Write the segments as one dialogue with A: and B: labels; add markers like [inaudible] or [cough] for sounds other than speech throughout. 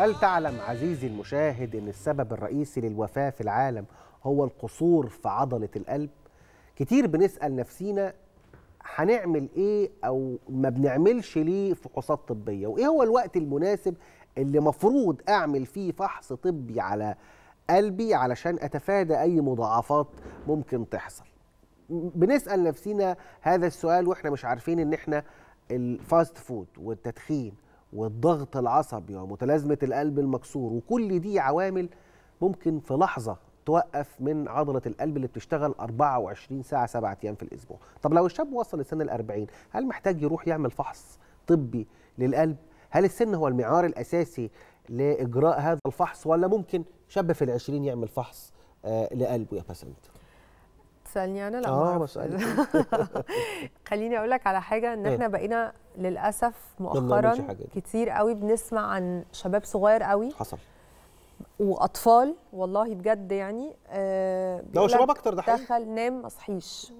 A: هل تعلم عزيزي المشاهد أن السبب الرئيسي للوفاة في العالم هو القصور في عضلة القلب؟ كتير بنسأل نفسينا هنعمل إيه أو ما بنعملش ليه فحوصات طبية وإيه هو الوقت المناسب اللي مفروض أعمل فيه فحص طبي على قلبي علشان أتفادى أي مضاعفات ممكن تحصل بنسأل نفسينا هذا السؤال وإحنا مش عارفين إن إحنا الفاست فود والتدخين والضغط العصبي ومتلازمه القلب المكسور وكل دي عوامل ممكن في لحظه توقف من عضله القلب اللي بتشتغل 24 ساعه 7 ايام في الاسبوع طب لو الشاب وصل لسن ال40 هل محتاج يروح يعمل فحص طبي للقلب هل السن هو المعيار الاساسي لاجراء هذا الفحص ولا ممكن شاب في العشرين يعمل فحص آه، لقلبه يا
B: باسنت
C: تسالني انا لا اه بسالك [laughs] خليني اقول لك على حاجه ان احنا آه. بقينا للاسف مؤخرا كتير قوي بنسمع عن شباب صغير قوي حصل واطفال والله بجد يعني آه لا شباب اكتر ده دخل نام ما صحيش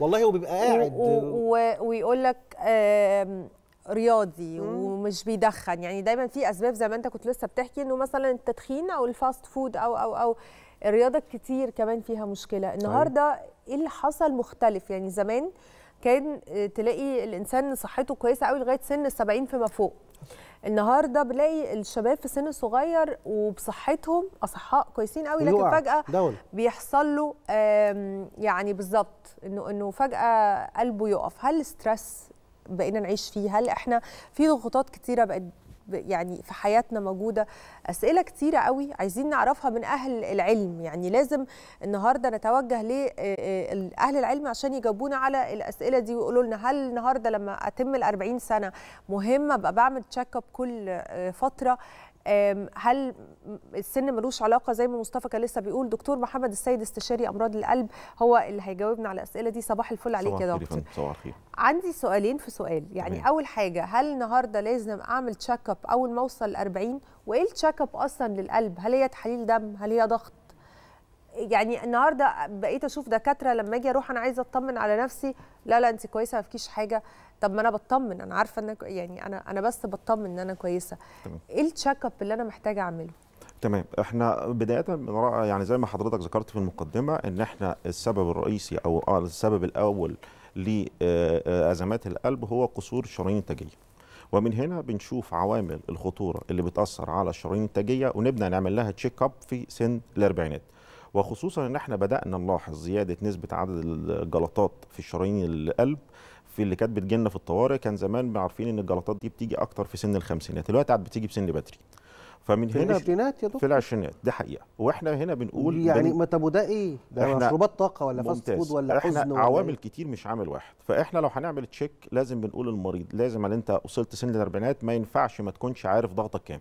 A: والله هو بيبقى قاعد
C: ويقول لك آه رياضي مم. ومش بيدخن يعني دايما في اسباب زي ما انت كنت لسه بتحكي انه مثلا التدخين او الفاست فود او او او الرياضه كتير كمان فيها مشكله النهارده ايه اللي حصل مختلف يعني زمان كان آه، تلاقي الانسان صحته كويسه قوي لغايه سن ال70 فيما فوق النهارده بلاقي الشباب في سن صغير وبصحتهم اصحاء كويسين قوي لكن فجاه دول. بيحصل له يعني بالظبط انه انه فجاه قلبه يقف هل ستريس بقينا نعيش فيه هل احنا في ضغوطات كتيره بقت يعني في حياتنا موجوده اسئله كثيره قوي عايزين نعرفها من اهل العلم يعني لازم النهارده نتوجه لاهل آه، آه، العلم عشان يجاوبونا على الاسئله دي ويقولوا لنا هل النهارده لما اتم ال 40 سنه مهم ابقى بعمل تشيك اب كل آه، فتره هل السن ملوش علاقه زي ما مصطفى كان لسه بيقول دكتور محمد السيد استشاري امراض القلب هو اللي هيجاوبنا على الاسئله دي صباح الفل عليك يا دكتور صباح عندي سؤالين في سؤال يعني مين. اول حاجه هل النهارده لازم اعمل تشيك اب اول ما اوصل 40 وايه التشيك اب اصلا للقلب هل هي تحاليل دم هل هي ضغط يعني النهارده بقيت اشوف دكاتره لما اجي اروح انا عايزه اطمن على نفسي لا لا انت كويسه ما فيكيش حاجه طب ما انا بطمن انا عارفه ان يعني انا انا بس بطمن ان انا كويسه ايه التشيك اب اللي انا محتاجه اعمله
B: تمام احنا بدايه من يعني زي ما حضرتك ذكرت في المقدمه ان احنا السبب الرئيسي او آه، السبب الاول لازمات آه، القلب هو قصور الشرايين التاجيه ومن هنا بنشوف عوامل الخطوره اللي بتاثر على الشرايين التاجيه ونبدا نعمل لها تشيك اب في سن الاربعينات وخصوصا ان احنا بدانا نلاحظ زياده نسبه عدد الجلطات في شرايين القلب في اللي كانت بتجيلنا في الطوارئ كان زمان عارفين ان الجلطات دي بتيجي اكتر في سن الخمسينات دلوقتي عاد بتيجي بسن بدري فمن في هنا العشرينات يا دكتور في العشرينات دي حقيقه واحنا هنا بنقول يعني ما
A: طب وده ايه؟ ده مشروبات طاقه ولا فاست فود ولا احنا حزن ولا عوامل إيه؟
B: كتير مش عامل واحد فاحنا لو هنعمل تشيك لازم بنقول للمريض لازم على انت وصلت سن الاربعينات ما ينفعش ما تكونش عارف ضغطك كام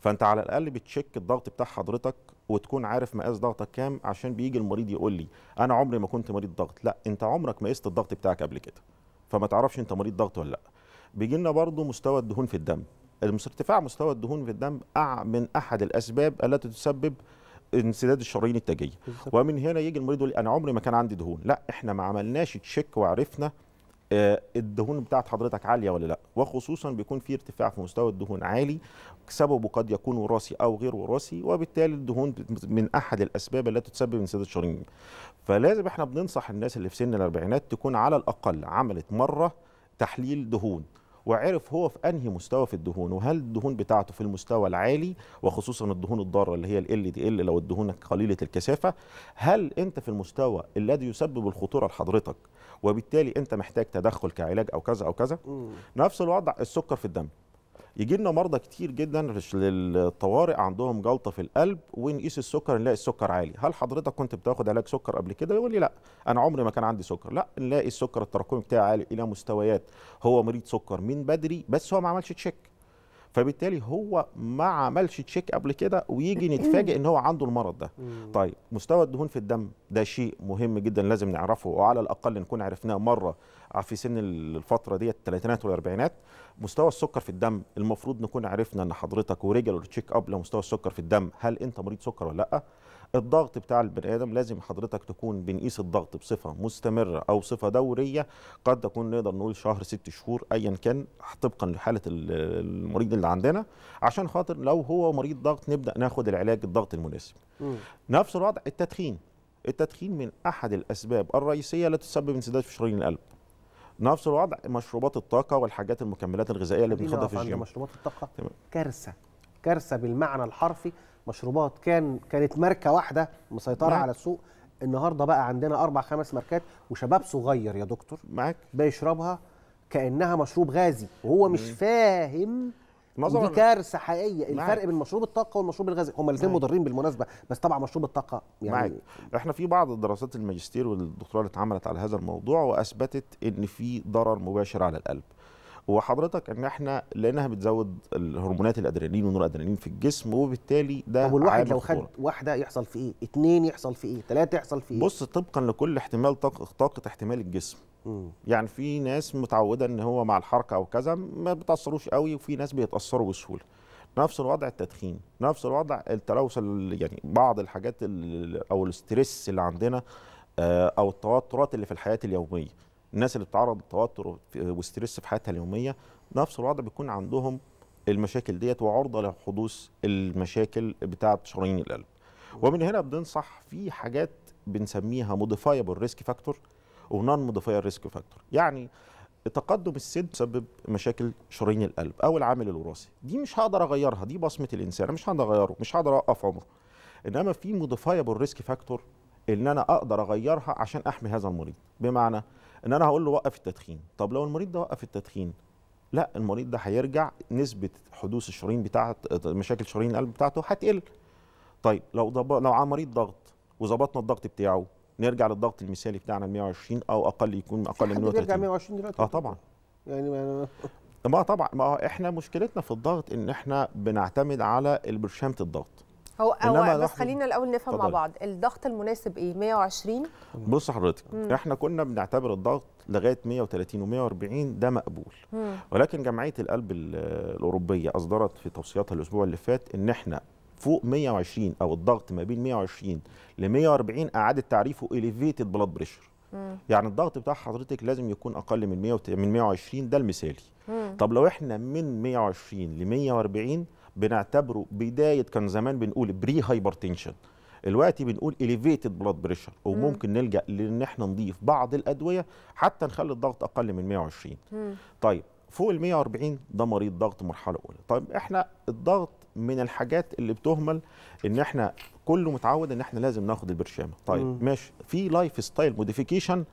B: فانت على الاقل بتشيك الضغط بتاع حضرتك وتكون عارف مقاس ضغطك كام عشان بيجي المريض يقول لي انا عمري ما كنت مريض ضغط لا انت عمرك ما قست الضغط بتاعك قبل كده فما تعرفش انت مريض ضغط ولا لا بيجي لنا برضه مستوى الدهون في الدم ارتفاع مستوى الدهون في الدم من احد الاسباب التي تسبب انسداد الشرايين التاجيه ومن هنا يجي المريض يقول انا عمري ما كان عندي دهون لا احنا ما عملناش تشيك وعرفنا آه، الدهون بتاعت حضرتك عاليه ولا لا وخصوصا بيكون في ارتفاع في مستوى الدهون عالي سببه قد يكون وراثي او غير وراثي وبالتالي الدهون من احد الاسباب التي تسبب انسداد الشرايين فلازم احنا بننصح الناس اللي في سن الاربعينات تكون على الاقل عملت مره تحليل دهون وعرف هو في انهي مستوى في الدهون وهل الدهون بتاعته في المستوى العالي وخصوصا الدهون الضاره اللي هي ال ال دي ال لو الدهون قليله الكثافه هل انت في المستوى الذي يسبب الخطوره لحضرتك وبالتالي انت محتاج تدخل كعلاج او كذا او كذا نفس الوضع السكر في الدم يجي لنا مرضى كتير جدا للطوارئ عندهم جلطه في القلب ونقيس السكر نلاقي السكر عالي هل حضرتك كنت بتاخد علاج سكر قبل كده يقول لي لا انا عمري ما كان عندي سكر لا نلاقي السكر التراكمي بتاعي عالي الى مستويات هو مريض سكر من بدري بس هو ما عملش تشيك فبالتالي هو ما عملش تشيك قبل كده ويجي نتفاجئ ان هو عنده المرض ده طيب مستوى الدهون في الدم ده شيء مهم جدا لازم نعرفه وعلى الاقل نكون عرفناه مره في سن الفتره ديت الثلاثينات والاربعينات مستوى السكر في الدم المفروض نكون عرفنا ان حضرتك ورجل تشيك اب لمستوى السكر في الدم هل انت مريض سكر ولا لا الضغط بتاع البني ادم لازم حضرتك تكون بنقيس الضغط بصفه مستمره او صفه دوريه قد تكون نقدر نقول شهر ست شهور ايا كان طبقا لحاله المريض اللي عندنا عشان خاطر لو هو مريض ضغط نبدا ناخد العلاج الضغط المناسب نفس الوضع التدخين التدخين من احد الاسباب الرئيسيه التي تسبب انسداد في شرايين القلب نفس الوضع مشروبات الطاقه والحاجات المكملات الغذائيه اللي بناخدها في الجيم
A: مشروبات الطاقه كارثه كارثه بالمعنى الحرفي مشروبات كان كانت ماركه واحده مسيطره معك. نعم. على السوق النهارده بقى عندنا اربع خمس ماركات وشباب صغير يا دكتور معاك بيشربها كانها مشروب غازي وهو مش فاهم دي كارثه حقيقيه الفرق بين مشروب الطاقه والمشروب الغازي هما الاثنين مضرين بالمناسبه بس طبعا مشروب الطاقه يعني
B: معك. احنا في بعض دراسات الماجستير والدكتوراه اللي اتعملت على هذا الموضوع واثبتت ان في ضرر مباشر على القلب وحضرتك ان احنا لانها بتزود الهرمونات الادرينالين ونور الادرينالين في الجسم وبالتالي ده طب والواحد لو خد
A: واحده يحصل في ايه؟ اثنين يحصل في ايه؟
B: ثلاثه يحصل في ايه؟ بص طبقا لكل احتمال طاقه طاقه احتمال الجسم يعني في ناس متعوده ان هو مع الحركه او كذا ما بتاثروش قوي وفي ناس بيتاثروا بسهوله نفس الوضع التدخين نفس الوضع التلوث يعني بعض الحاجات او الاستريس اللي عندنا آه، او التوترات اللي في الحياه اليوميه الناس اللي بتعرض للتوتر آه، وستريس في حياتها اليوميه نفس الوضع بيكون عندهم المشاكل ديت وعرضه لحدوث المشاكل بتاعه شرايين القلب ومن هنا بننصح في حاجات بنسميها موديفايبل ريسك فاكتور ونون موديفاير ريسك فاكتور يعني تقدم السن تسبب مشاكل شرايين القلب او العامل الوراثي دي مش هقدر اغيرها دي بصمه الانسان مش هقدر اغيره مش هقدر اوقف عمره انما في موديفايبل ريسك فاكتور ان انا اقدر اغيرها عشان احمي هذا المريض بمعنى ان انا هقول له وقف التدخين طب لو المريض ده وقف التدخين لا المريض ده هيرجع نسبه حدوث الشرايين بتاعه مشاكل شرايين القلب بتاعته هتقل طيب لو لو على مريض ضغط وظبطنا الضغط بتاعه نرجع للضغط المثالي بتاعنا 120 او اقل يكون اقل من 130 نرجع 120 دلوقتي اه طبعا يعني ما ما [laughs] طبعا ما احنا مشكلتنا في الضغط ان احنا بنعتمد على البرشامه الضغط
C: هو هو بس خلينا الاول نفهم مع بعض الضغط المناسب ايه 120
B: بص حضرتك مم. احنا كنا بنعتبر الضغط لغايه 130 و140 ده مقبول مم. ولكن جمعيه القلب الاوروبيه اصدرت في توصياتها الاسبوع اللي فات ان احنا فوق 120 او الضغط ما بين 120 ل 140 اعاده تعريفه elevated blood بريشر يعني الضغط بتاع حضرتك لازم يكون اقل من 100 من 120 ده المثالي طب لو احنا من 120 ل 140 بنعتبره بدايه كان زمان بنقول بري هايبرتنشن دلوقتي بنقول اليفيتد بلاد بريشر وممكن نلجا لان احنا نضيف بعض الادويه حتى نخلي الضغط اقل من 120 مم. طيب فوق ال 140 ده مريض ضغط مرحله اولى طيب احنا الضغط من الحاجات اللي بتهمل ان احنا كله متعود ان احنا لازم ناخد البرشامه طيب مم. ماشي في لايف ستايل موديفيكيشن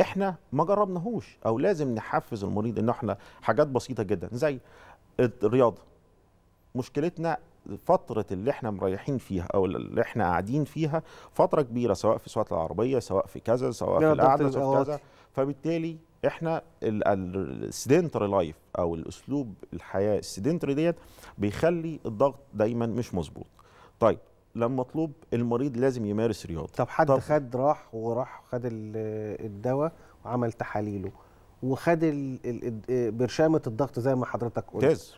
B: احنا ما جربناهوش او لازم نحفز المريض ان احنا حاجات بسيطه جدا زي الرياضه مشكلتنا فترة اللي احنا مريحين فيها او اللي احنا قاعدين فيها فترة كبيرة سواء في سواقة العربية سواء في كذا سواء في القعدة سواء في كذا فبالتالي احنا السيدنتري لايف او الاسلوب الحياه السيدنتري ديت بيخلي الضغط دايما مش مظبوط طيب لما مطلوب المريض لازم يمارس رياضه طب حد طب خد راح
A: وراح خد الدواء وعمل تحاليله وخد برشامه الضغط زي ما حضرتك قلت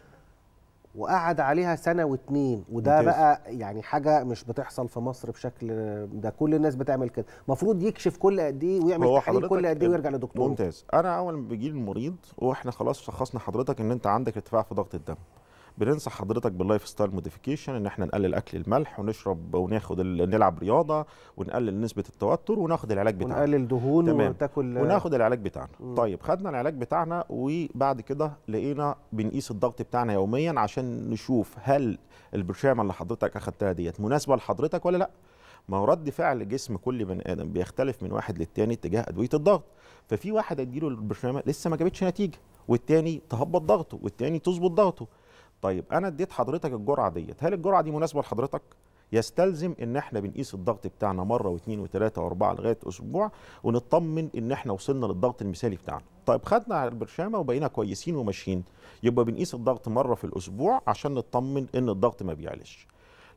A: وقعد عليها سنه واتنين وده بقى يعني حاجه مش بتحصل في مصر بشكل ده كل الناس بتعمل كده المفروض يكشف كل قد ايه ويعمل تحليل كل قد ايه ويرجع لدكتور ممتاز
B: انا اول ما بيجي المريض واحنا خلاص شخصنا حضرتك ان انت عندك ارتفاع في ضغط الدم بننصح حضرتك باللايف ستايل موديفيكيشن ان احنا نقلل اكل الملح ونشرب وناخد نلعب رياضه ونقلل نسبه التوتر وناخد العلاج بتاعنا ونقلل
A: دهون تمام. وتاكل وناخد
B: العلاج بتاعنا م. طيب خدنا العلاج بتاعنا وبعد كده لقينا بنقيس الضغط بتاعنا يوميا عشان نشوف هل البرشامه اللي حضرتك اخدتها ديت مناسبه لحضرتك ولا لا ما هو رد فعل جسم كل بني ادم بيختلف من واحد للتاني اتجاه ادويه الضغط ففي واحد اديله البرشامه لسه ما جابتش نتيجه والتاني تهبط ضغطه والتاني تظبط ضغطه طيب انا اديت حضرتك الجرعه ديت هل الجرعه دي مناسبه لحضرتك يستلزم ان احنا بنقيس الضغط بتاعنا مره واثنين وثلاثه واربعه لغايه اسبوع ونطمن ان احنا وصلنا للضغط المثالي بتاعنا طيب خدنا على البرشامه وبقينا كويسين وماشيين يبقى بنقيس الضغط مره في الاسبوع عشان نطمن ان الضغط ما بيعلش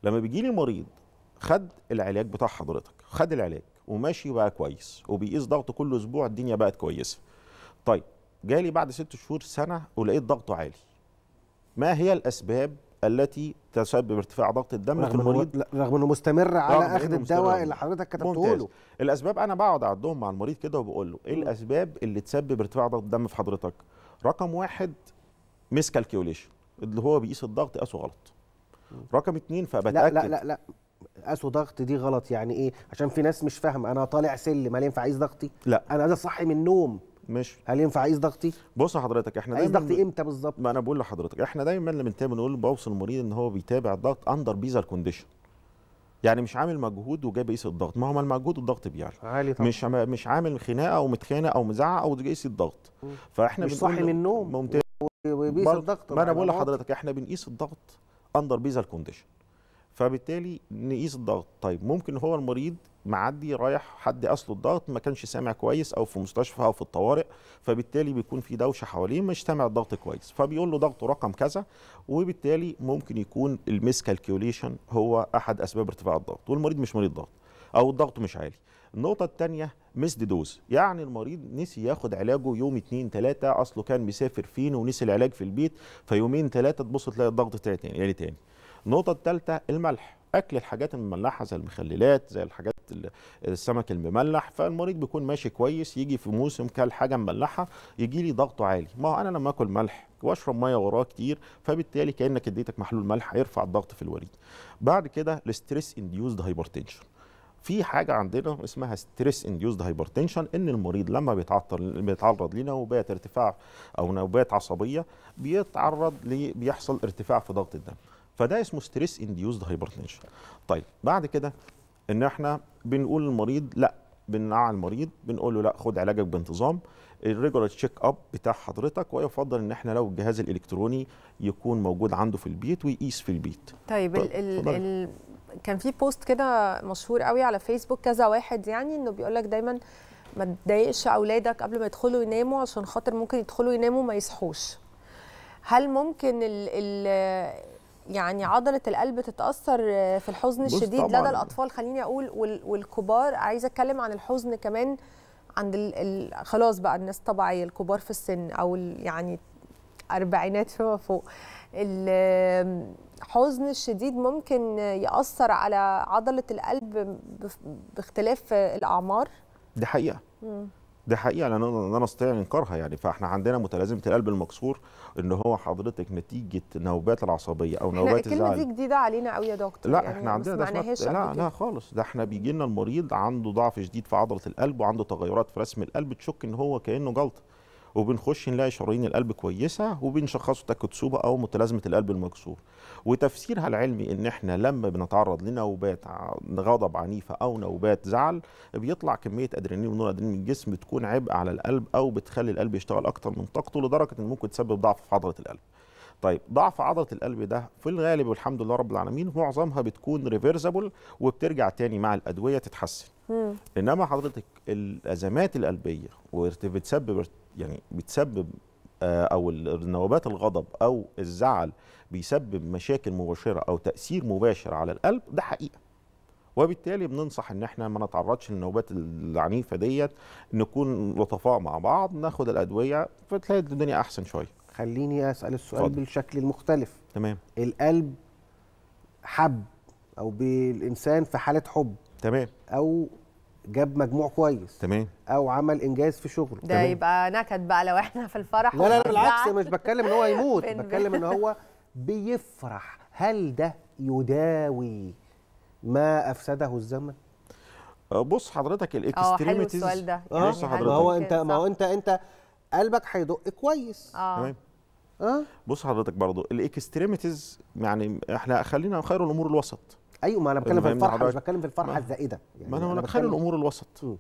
B: لما بيجي لي مريض خد العلاج بتاع حضرتك خد العلاج وماشي بقى كويس وبيقيس ضغط كل اسبوع الدنيا بقت كويسه طيب جالي بعد ست شهور سنه ولقيت ضغطه عالي ما هي الاسباب التي تسبب ارتفاع ضغط الدم في المريض رغم انه
A: مستمر على اخذ الدواء اللي حضرتك كتبته له
B: الاسباب انا بقعد اعدهم مع المريض كده وبقول له ايه الاسباب اللي تسبب ارتفاع ضغط الدم في حضرتك رقم واحد مس كالكيوليشن اللي هو بيقيس الضغط قاسه غلط رقم اتنين فبتاكد لا لا لا, لا.
A: قاسه ضغط دي غلط يعني ايه عشان في ناس مش فاهمه انا طالع
B: سلم هل ينفع اقيس ضغطي لا انا ده اصحي من النوم ماشي هل ينفع اقيس ضغطي؟ بص حضرتك احنا اقيس ضغطي امتى بالظبط؟ ما انا بقول لحضرتك احنا دايما لما بنقول بوصل المريض ان هو بيتابع الضغط اندر بيزر كونديشن يعني مش عامل مجهود وجاب يقيس الضغط ما هو المجهود الضغط بيعلى عالي طبعا مش مش عامل خناقه او متخانق او مزعق او يقيس الضغط فاحنا مش صاحي من النوم ممتاز وبيقيس الضغط ما انا بقول لحضرتك احنا بنقيس الضغط اندر بيزر كونديشن فبالتالي نقيس الضغط طيب ممكن هو المريض معدي رايح حد اصله الضغط ما كانش سامع كويس او في مستشفى او في الطوارئ فبالتالي بيكون في دوشه حواليه مش سامع الضغط كويس فبيقول له ضغطه رقم كذا وبالتالي ممكن يكون الميس كالكوليشن هو احد اسباب ارتفاع الضغط والمريض مش مريض ضغط او الضغط مش عالي النقطة الثانية مسد دوز يعني المريض نسي ياخد علاجه يوم اتنين تلاتة أصله كان مسافر فين ونسي العلاج في البيت فيومين تلاتة تبص تلاقي الضغط تاني يعني تاني النقطه الثالثه الملح اكل الحاجات المملحه زي المخللات زي الحاجات السمك المملح فالمريض بيكون ماشي كويس يجي في موسم كل حاجه مملحه يجي لي ضغطه عالي ما هو انا لما اكل ملح واشرب ميه وراه كتير فبالتالي كانك اديتك محلول ملح هيرفع الضغط في الوريد بعد كده الاستريس انديوزد هايبرتنشن في حاجه عندنا اسمها ستريس انديوزد هايبرتنشن ان المريض لما بيتعطل بيتعرض لنوبات ارتفاع او نوبات عصبيه بيتعرض لي بيحصل ارتفاع في ضغط الدم فده اسمه ستريس انديوزد هايبرتنشن طيب بعد كده ان احنا بنقول للمريض لا بنعى المريض بنقول له لا خد علاجك بانتظام الريجولار تشيك اب بتاع حضرتك ويفضل ان احنا لو الجهاز الالكتروني يكون موجود عنده في البيت ويقيس في البيت
C: طيب, طيب ال ال كان في بوست كده مشهور قوي على فيسبوك كذا واحد يعني انه بيقول لك دايما ما تضايقش اولادك قبل ما يدخلوا يناموا عشان خاطر ممكن يدخلوا يناموا ما يصحوش هل ممكن ال ال يعني عضله القلب تتاثر آه، في الحزن الشديد لدى الاطفال خليني اقول والكبار عايزه اتكلم عن الحزن كمان عند خلاص بقى الناس طبيعيه الكبار في السن او يعني اربعينات فيما فوق الحزن الشديد ممكن ياثر على عضله القلب باختلاف الاعمار دي حقيقه مم.
B: دي حقيقه لا نستطيع انكارها يعني فاحنا عندنا متلازمه القلب المكسور ان هو حضرتك نتيجه نوبات العصبيه او نوبات الزعل الكلمه
C: دي جديده علينا قوي يا دكتور لا يعني احنا عندنا ده لا لا
B: خالص ده احنا بيجي لنا المريض عنده ضعف شديد في عضله القلب وعنده تغيرات في رسم القلب تشك ان هو كانه جلطه وبنخش نلاقي شرايين القلب كويسه وبنشخصه تكتسوبه او متلازمه القلب المكسور وتفسيرها العلمي ان احنا لما بنتعرض لنوبات غضب عنيفه او نوبات زعل بيطلع كميه ادرينالين ونور ادرينالين من الجسم بتكون عبء على القلب او بتخلي القلب يشتغل اكتر من طاقته لدرجه ان ممكن تسبب ضعف في عضله القلب طيب ضعف عضله القلب ده في الغالب والحمد لله رب العالمين معظمها بتكون ريفيرسبل وبترجع تاني مع الادويه تتحسن مم. انما حضرتك الازمات القلبيه وبتسبب يعني بتسبب آه، او نوبات الغضب او الزعل بيسبب مشاكل مباشره او تاثير مباشر على القلب ده حقيقه وبالتالي بننصح ان احنا ما نتعرضش للنوبات العنيفه ديت نكون لطفاء مع بعض ناخد الادويه فتلاقي الدنيا احسن شويه
A: خليني اسال السؤال فضل. بالشكل المختلف تمام القلب حب او بالانسان في حاله حب تمام او جاب مجموع كويس تمام او عمل انجاز في شغله ده تمام.
C: يبقى نكد بقى لو احنا في الفرح لا لا بالعكس مش بتكلم ان هو يموت [laughs] بتكلم ان هو
A: بيفرح هل ده يداوي ما افسده الزمن آه، بص
B: حضرتك الاكستريميتيز اه السؤال ده بص يعني حضرتك ما هو انت ما هو انت انت قلبك هيدق كويس اه
A: تمام اه
B: بص حضرتك برضو الاكستريميتيز يعني احنا خلينا خير الامور الوسط ايوه ما انا بتكلم في الفرحه مش بتكلم
A: في الفرحه الزائده يعني ما انا بقول لك خلي الامور
B: الوسط م.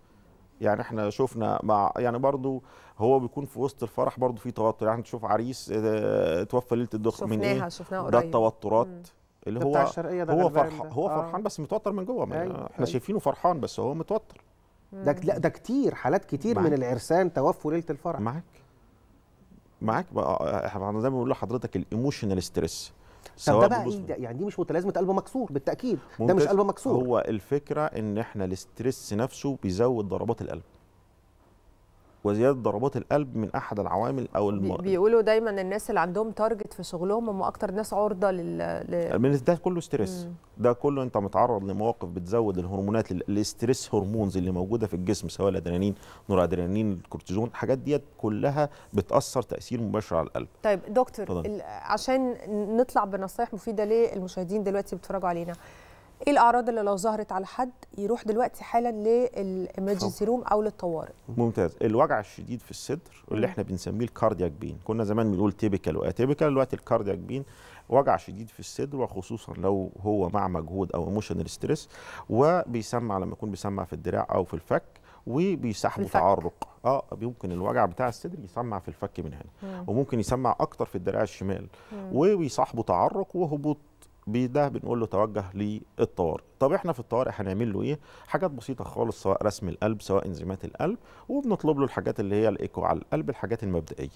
B: يعني احنا شفنا مع يعني برضو هو بيكون في وسط الفرح برضو في توتر يعني تشوف عريس آه، توفى ليله الدخن من ايه شفناها ده التوترات اللي هو ده هو فرح ده. هو فرحان آه. بس متوتر من جوه أيوة. احنا أيوة. شايفينه فرحان بس هو متوتر ده لا ده كتير حالات كتير معك. من العرسان توفوا ليله الفرح معاك معاك بقى آه، احنا زي ما بنقول لحضرتك الايموشنال ستريس طب ده بقى ايه
A: يعني دي مش متلازمه قلب مكسور بالتاكيد ده مش قلب مكسور
B: هو الفكره ان احنا الاستريس نفسه بيزود ضربات القلب وزياده ضربات القلب من احد العوامل او الم...
A: بيقولوا
C: دايما الناس اللي عندهم تارجت في شغلهم هم اكتر ناس عرضه لل
B: من ده كله ستريس ده كله انت متعرض لمواقف بتزود الهرمونات الاستريس هرمونز اللي موجوده في الجسم سواء الادرينالين نور ادرينالين الكورتيزون الحاجات ديت كلها بتاثر تاثير مباشر على القلب
C: طيب دكتور فضل. عشان نطلع بنصايح مفيده للمشاهدين دلوقتي بيتفرجوا علينا ايه الاعراض اللي لو ظهرت على حد يروح دلوقتي حالا للامرجنسي روم او للطوارئ
B: ممتاز الوجع الشديد في الصدر اللي احنا بنسميه الكاردياك بين كنا زمان بنقول تيبيكال واتيبيكال دلوقتي الكاردياك بين وجع شديد في الصدر وخصوصا لو هو مع مجهود او ايموشنال ستريس وبيسمع لما يكون بيسمع في الدراع او في الفك وبيسحبوا تعرق اه ممكن الوجع بتاع الصدر يسمع في الفك من هنا مم. وممكن يسمع اكتر في الدراع الشمال مم. وبيصاحبه تعرق وهبوط ده بنقول له توجه للطوارئ طب احنا في الطوارئ هنعمل له ايه حاجات بسيطه خالص سواء رسم القلب سواء انزيمات القلب وبنطلب له الحاجات اللي هي الايكو على القلب الحاجات المبدئيه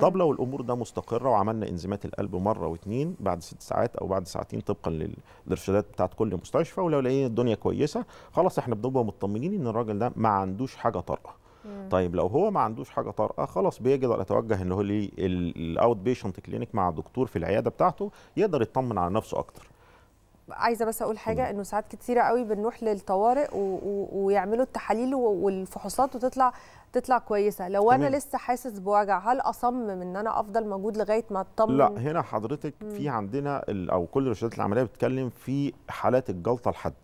B: طب لو الامور ده مستقره وعملنا انزيمات القلب مره واثنين بعد ست ساعات او بعد ساعتين طبقا للارشادات بتاعه كل مستشفى ولو لقينا الدنيا كويسه خلاص احنا بنبقى مطمنين ان الراجل ده ما عندوش حاجه طارئه مم. طيب لو هو ما عندوش حاجه طارئه خلاص بيقدر يتوجه ان هو للاوت بيشنت كلينيك مع الدكتور في العياده بتاعته يقدر يطمن على نفسه اكتر
C: عايزه بس اقول حاجه انه ساعات كتيره قوي بنروح للطوارئ ويعملوا التحاليل والفحوصات وتطلع تطلع كويسه لو تمام. انا لسه حاسس بوجع هل اصمم ان انا افضل موجود لغايه ما اطمن لا
B: هنا حضرتك مم. في عندنا او كل رشادات العمليه بتتكلم في حالات الجلطه الحاده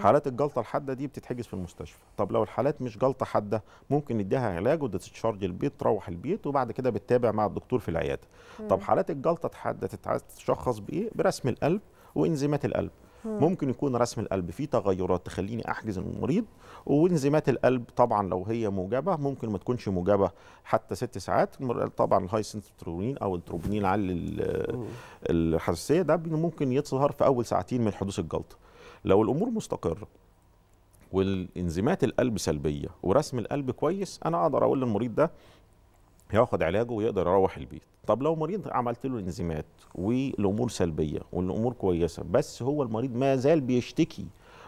B: حالات الجلطه الحاده دي بتتحجز في المستشفى طب لو الحالات مش جلطه حاده ممكن نديها علاج وتتشارج البيت تروح البيت وبعد كده بتتابع مع الدكتور في العياده مم. طب حالات الجلطه الحاده تتشخص بايه برسم القلب وانزيمات القلب ممكن يكون رسم القلب فيه تغيرات تخليني احجز المريض وانزيمات القلب طبعا لو هي موجبه ممكن ما تكونش موجبه حتى ست ساعات طبعا الهاي سنتروبونين او التروبونين عالي الحساسيه ده ممكن يظهر في اول ساعتين من حدوث الجلطه لو الامور مستقره والانزيمات القلب سلبيه ورسم القلب كويس انا اقدر اقول للمريض ده هياخد علاجه ويقدر يروح البيت طب لو مريض عملت له انزيمات والامور سلبيه والامور كويسه بس هو المريض ما زال بيشتكي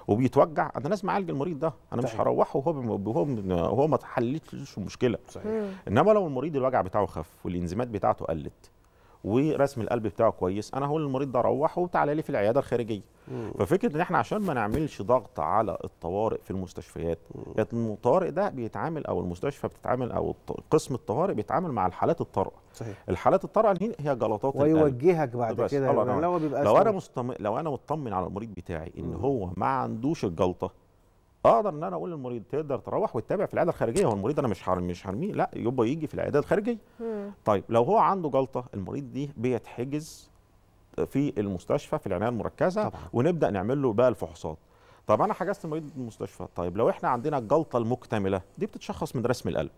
B: وبيتوجع انا لازم اعالج المريض ده انا مش هروحه وهو بم... هو ما تحلتش المشكله صحيح انما لو المريض الوجع بتاعه خف والانزيمات بتاعته قلت ورسم القلب بتاعه كويس انا هقول للمريض ده روحه وتعالى لي في العياده الخارجيه مم. ففكره ان احنا عشان ما نعملش ضغط على الطوارئ في المستشفيات الطوارئ ده بيتعامل او المستشفى بتتعامل او قسم الطوارئ بيتعامل مع الحالات الطارئه صحيح الحالات الطارئه هي جلطات ويوجهك
A: بعد كده لو انا
B: مستم... لو انا مطمن على المريض بتاعي ان مم. هو ما عندوش الجلطه اقدر ان انا اقول للمريض تقدر تروح وتتابع في العياده الخارجيه هو المريض انا مش حرم مش حرميه لا يبقى يجي في العياده الخارجيه طيب لو هو عنده جلطه المريض دي بيتحجز في المستشفى في العنايه المركزه طبعا. ونبدا نعمل له بقى الفحوصات طب انا حجزت في المستشفى طيب لو احنا عندنا الجلطه المكتمله دي بتتشخص من رسم القلب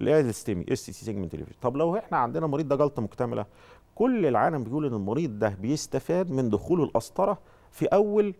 B: اللي هي الاستيمي اس سي سيجمنت طب لو احنا عندنا مريض ده جلطه مكتمله كل العالم بيقول ان المريض ده بيستفاد من دخوله القسطره في اول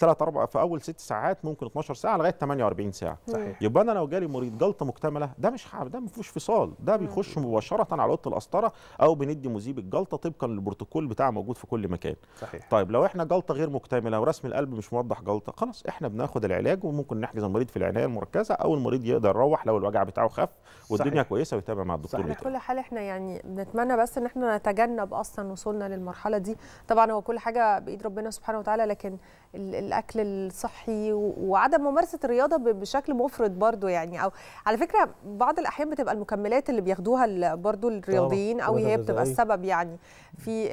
B: ثلاث اربع في اول ست ساعات ممكن 12 ساعه لغايه 48 ساعه صحيح يبقى انا لو جالي مريض جلطه مكتمله ده مش حرب ده ما فيهوش فصال ده بيخش مباشره على اوضه القسطره او بندي مذيب الجلطه طبقا للبروتوكول بتاع موجود في كل مكان صحيح. طيب لو احنا جلطه غير مكتمله ورسم القلب مش موضح جلطه خلاص احنا بناخد العلاج وممكن نحجز المريض في العنايه المركزه او المريض يقدر يروح لو الوجع بتاعه خف والدنيا صحيح. كويسه ويتابع مع الدكتور صحيح. كل
C: حال احنا يعني بنتمنى بس ان احنا نتجنب اصلا وصولنا للمرحله دي طبعا هو كل حاجه بايد ربنا سبحانه وتعالى لكن ال الاكل الصحي وعدم ممارسه الرياضه بشكل مفرط برضو يعني او على فكره بعض الاحيان بتبقى المكملات اللي بياخدوها برضو الرياضيين او هي بتبقى السبب يعني في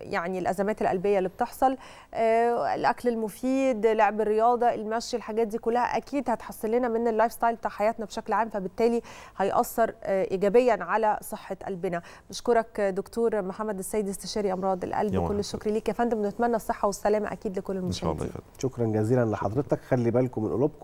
C: يعني الازمات القلبيه اللي بتحصل آه، الاكل المفيد لعب الرياضه المشي الحاجات دي كلها اكيد هتحصل لنا من اللايف ستايل بتاع حياتنا بشكل عام فبالتالي هياثر آه، ايجابيا على صحه قلبنا بشكرك دكتور محمد السيد استشاري امراض القلب كل الشكر ليك يا فندم نتمنى الصحه والسلامه اكيد لكل المشاهدين شاء الله
A: يا فندم شكرا جزيلا لحضرتك خلي بالكم من قلوبكم